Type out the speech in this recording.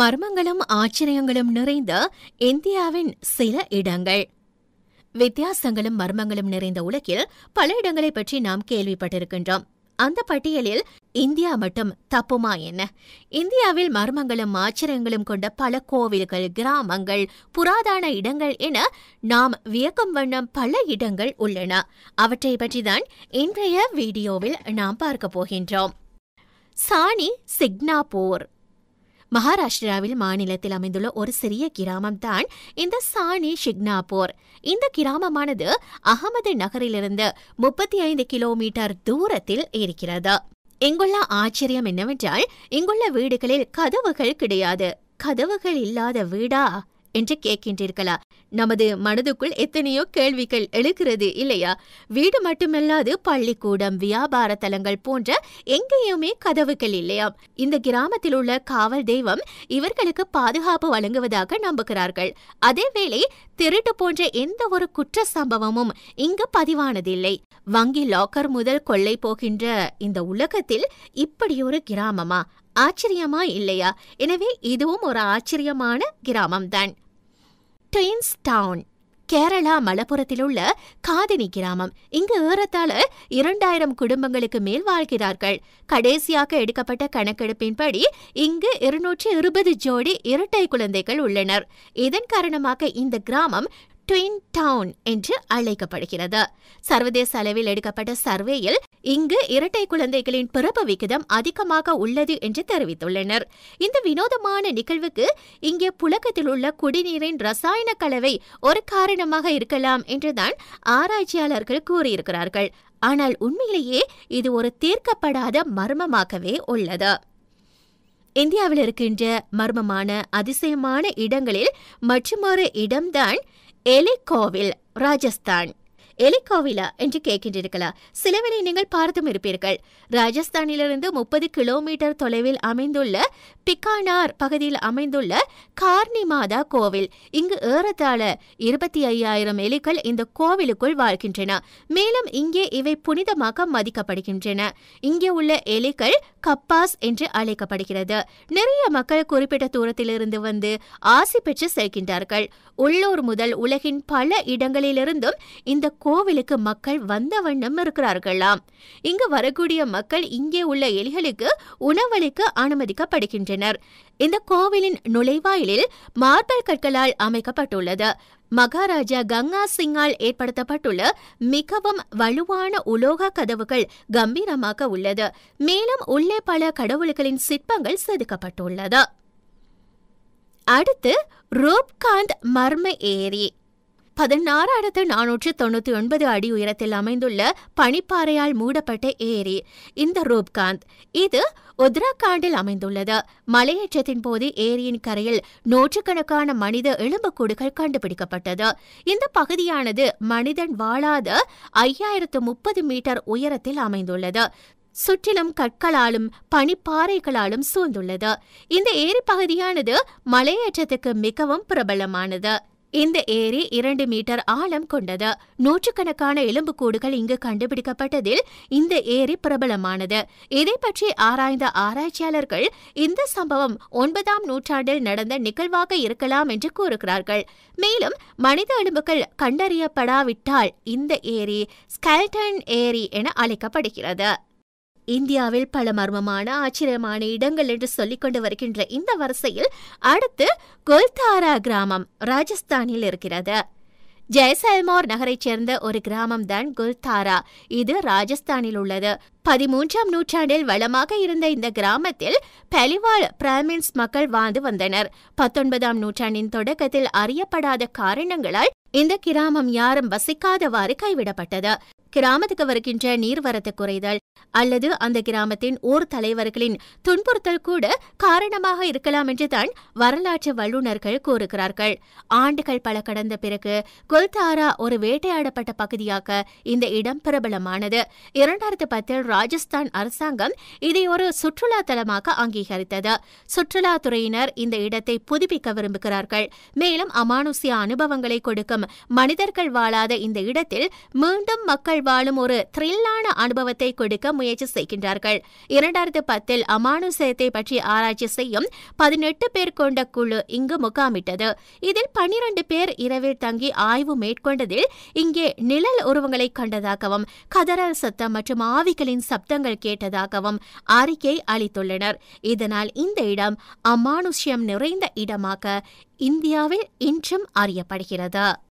மர்மங்களும் ஆச்சரியங்களும் நிறைந்த இந்தியாவின் சில இடங்கள் வித்தியாசங்களும் மர்மங்களும் நிறைந்த உலகில் பல இடங்களை பற்றி நாம் கேள்விப்பட்டிருக்கின்றோம் அந்த பட்டியலில் இந்தியா மட்டும் தப்புமா என்ன இந்தியாவில் மர்மங்களும் ஆச்சரியங்களும் கொண்ட பல கோவில்கள் கிராமங்கள் புராதான இடங்கள் என நாம் வியக்கும் வண்ணம் பல இடங்கள் உள்ளன அவற்றை பற்றிதான் இன்றைய வீடியோவில் நாம் பார்க்க போகின்றோம் சாணி சிக்னாபூர் மகாராஷ்டிராவில் மாநிலத்தில் அமைந்துள்ள ஒரு சிறிய கிராமம் தான் இந்த சாணி ஷிக்னாபூர் இந்த கிராமமானது அகமது நகரிலிருந்து முப்பத்தி ஐந்து கிலோமீட்டர் தூரத்தில் இருக்கிறது இங்குள்ள ஆச்சரியம் என்னவென்றால் இங்குள்ள வீடுகளில் கதவுகள் கிடையாது கதவுகள் இல்லாத வீடா என்று கேட்கின்றீர்களா நமது மனதுக்குள் எத்தனையோ கேள்விகள் எழுகிறது இல்லையா வீடு மட்டுமல்லாது பள்ளிக்கூடம் வியாபார தலங்கள் போன்ற எங்கேயுமே கதவுகள் இல்லையாம் இந்த கிராமத்தில் உள்ள காவல் தெய்வம் இவர்களுக்கு பாதுகாப்பு வழங்குவதாக நம்புகிறார்கள் அதேவேளை திருட்டு போன்ற எந்த ஒரு குற்ற சம்பவமும் இங்கு பதிவானதில்லை வங்கி லாக்கர் முதல் கொள்ளை போகின்ற இந்த உலகத்தில் இப்படி ஒரு கிராமமா ஆச்சரியமா இல்லையா எனவே இதுவும் ஒரு ஆச்சரியமான கிராமம்தான் டுயின்ஸ் டவுன் கேரளா மலப்புறத்தில் உள்ள காதினி கிராமம் இங்கு ஏறத்தாழ இரண்டாயிரம் குடும்பங்களுக்கு மேல் வாழ்கிறார்கள் கடைசியாக எடுக்கப்பட்ட கணக்கெடுப்பின்படி இங்கு இருநூற்றி இருபது ஜோடி இரட்டை குழந்தைகள் உள்ளனர் இதன் காரணமாக இந்த கிராமம் ட்வின் டவுன் என்று அழைக்கப்படுகிறது சர்வதேச அளவில் எடுக்கப்பட்ட சர்வேயில் இங்கு இரட்டை குழந்தைகளின் பிறப்பு விகிதம் அதிகமாக உள்ளது என்று தெரிவித்துள்ளனர் இந்த வினோதமான நிகழ்வுக்கு இங்கே புழக்கத்தில் உள்ள குடிநீரின் ரசாயன கலவை ஒரு காரணமாக இருக்கலாம் என்றுதான் ஆராய்ச்சியாளர்கள் கூறியிருக்கிறார்கள் ஆனால் உண்மையிலேயே இது ஒரு தீர்க்கப்படாத மர்மமாகவே உள்ளது இந்தியாவில் இருக்கின்ற மர்மமான அதிசயமான இடங்களில் மற்றொரு இடம்தான் எலிகோவில் ராஜஸ்தான் எலிகோவிலா என்று கேட்கின்றிருக்கலாம் சிலவனை நீங்கள் பார்த்தும் இருப்பீர்கள் ராஜஸ்தானிலிருந்து முப்பது கிலோமீட்டர் தொலைவில் அமைந்துள்ள பிக்கானார் பகுதியில் அமைந்துள்ள கார்னி மாதா கோவில் இங்கு ஏறத்தாழ இருபத்தி ஐயாயிரம் எலிகள் இந்த கோவிலுக்குள் வாழ்கின்றன மேலும் இங்கே இவை புனிதமாக மதிக்கப்படுகின்றன இங்கே உள்ள எலிகள் கப்பாஸ் என்று அழைக்கப்படுகிறது நிறைய மக்கள் குறிப்பிட்ட தூரத்திலிருந்து வந்து ஆசி பெற்று செல்கின்றார்கள் உள்ளூர் முதல் உலகின் பல இடங்களிலிருந்தும் இந்த கோவிலுக்கு மக்கள் வந்த வண்ணம் இருக்கிறார்களாம் இங்கு வரக்கூடிய மக்கள் இங்கே உள்ள எலிகளுக்கு உணவளிக்க அனுமதிக்கப்படுகின்றனர் இந்த கோவிலின் நுழைவாயிலில் மார்பல் கற்களால் அமைக்கப்பட்டுள்ளது மகாராஜா கங்கா சிங்கால் ஏற்படுத்தப்பட்டுள்ள மிகவும் வலுவான உலோக கதவுகள் கம்பீரமாக உள்ளது மேலும் உள்ளே பல கடவுள்களின் சிற்பங்கள் செதுக்கப்பட்டுள்ளது அடுத்து ரூப்காந்த் மர்ம ஏரி பதினாறாயிரத்து நானூற்று தொண்ணூத்தி ஒன்பது அடி உயரத்தில் அமைந்துள்ள பனிப்பாறையால் மூடப்பட்ட ஏரி இந்த ரூப்காந்த் இது உத்தராகாண்டில் அமைந்துள்ளது மலையேற்றத்தின் போது ஏரியின் கரையில் நூற்றுக்கணக்கான மனித எலும்புக்கூடுகள் கண்டுபிடிக்கப்பட்டது இந்த பகுதியானது மனிதன் வாழாத ஐயாயிரத்து முப்பது மீட்டர் உயரத்தில் அமைந்துள்ளது சுற்றிலும் கற்களாலும் பனிப்பாறைகளாலும் சூழ்ந்துள்ளது இந்த ஏரி பகுதியானது மலையேற்றத்துக்கு மிகவும் பிரபலமானது இந்த ஏரி இரண்டு மீட்டர் ஆழம் கொண்டது நூற்றுக்கணக்கான எலும்புக்கூடுகள் இங்கு கண்டுபிடிக்கப்பட்டதில் இந்த ஏரி பிரபலமானது இதை பற்றி ஆராய்ந்த ஆராய்ச்சியாளர்கள் இந்த சம்பவம் ஒன்பதாம் நூற்றாண்டில் நடந்த நிகழ்வாக இருக்கலாம் என்று கூறுகிறார்கள் மேலும் மனித எலும்புகள் கண்டறியப்படாவிட்டால் இந்த ஏரி ஸ்கல்டன் ஏரி என அழைக்கப்படுகிறது இந்தியாவில் பல மர்மமான ஆச்சரியமான இடங்கள் என்று சொல்லிக் கொண்டு வருகின்ற இந்த வரிசையில் அடுத்து கொல்தாரா கிராமம் ராஜஸ்தானில் இருக்கிறது ஜெய்சல்மோர் நகரைச் சேர்ந்த ஒரு கிராமம் தான் குல்தாரா இது ராஜஸ்தானில் உள்ளது பதிமூன்றாம் நூற்றாண்டில் வளமாக இருந்த இந்த கிராமத்தில் பெலிவால் பிராமின்ஸ் மக்கள் வாழ்ந்து வந்தனர் பத்தொன்பதாம் நூற்றாண்டின் தொடக்கத்தில் அறியப்படாத காரணங்களால் இந்த கிராமம் யாரும் வசிக்காதவாறு கைவிடப்பட்டது கிராமத்துக்கு வருகின்ற நீர்வரத்து குறைதல் அல்லது அந்த கிராமத்தின் ஊர் தலைவர்களின் துன்புறுத்தல் கூட காரணமாக இருக்கலாம் என்றுதான் வரலாற்று வல்லுநர்கள் கூறுகிறார்கள் ஆண்டுகள் பல கடந்த பிறகு குல்தாரா ஒரு வேட்டையாடப்பட்ட பகுதியாக இந்த இடம் பிரபலமானது இரண்டாயிரத்து பத்தில் ராஜஸ்தான் அரசாங்கம் இதை ஒரு சுற்றுலா தலமாக அங்கீகரித்தது சுற்றுலாத்துறையினர் இந்த இடத்தை புதுப்பிக்க விரும்புகிறார்கள் மேலும் அமானுஷ்ய அனுபவங்களை கொடுக்கும் மனிதர்கள் வாழாத இந்த இடத்தில் மீண்டும் மக்கள் மக்கள் வாழும் ஒரு த்ரில்லான அனுபவத்தை கொடுக்க முயற்சி செய்கின்றார்கள் இரண்டாயிரத்து பத்தில் அமானுசயத்தை பற்றி ஆராய்ச்சி செய்யும் பதினெட்டு பேர் கொண்ட குழு இங்கு முகாமிட்டது இதில் பன்னிரண்டு பேர் இரவில் தங்கி ஆய்வு மேற்கொண்டதில் இங்கே நிழல் உருவங்களை கண்டதாகவும் கதறல் சத்தம் மற்றும் ஆவிகளின் சப்தங்கள் கேட்டதாகவும் அறிக்கை அளித்துள்ளனர் இதனால் இந்த இடம் அமானுஷ்யம் நிறைந்த இடமாக இந்தியாவில் இன்றும் அறியப்படுகிறது